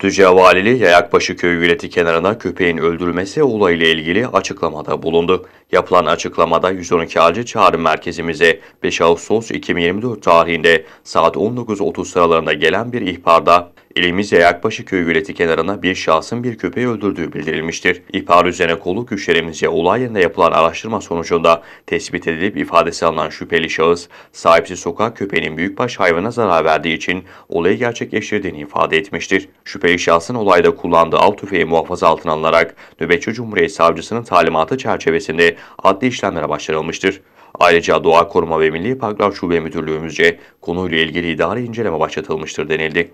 Düzce Valili Yayakbaşı Köyü Gületi kenarına köpeğin öldürülmesi olayla ilgili açıklamada bulundu. Yapılan açıklamada 112 Acil Çağrı Merkezimize 5 Ağustos 2024 tarihinde saat 19.30 sıralarında gelen bir ihbarda İlimizce Yakbaşı Köyü göleti kenarına bir şahsın bir köpeği öldürdüğü bildirilmiştir. İhbar üzerine kolluk güçlerimizce olay yerinde yapılan araştırma sonucunda tespit edilip ifadesi alınan şüpheli şahıs, sahipsiz sokak köpeğinin büyükbaş hayvana zarar verdiği için olayı gerçekleştirdiğini ifade etmiştir. Şüpheli şahsın olayda kullandığı av tüfeği muhafaza altına alınarak Nöbetçi Cumhuriyet Savcısının talimatı çerçevesinde adli işlemlere başlanılmıştır. Ayrıca Doğa Koruma ve Milli Parklar Şube Müdürlüğümüzce konuyla ilgili idari inceleme başlatılmıştır denildi.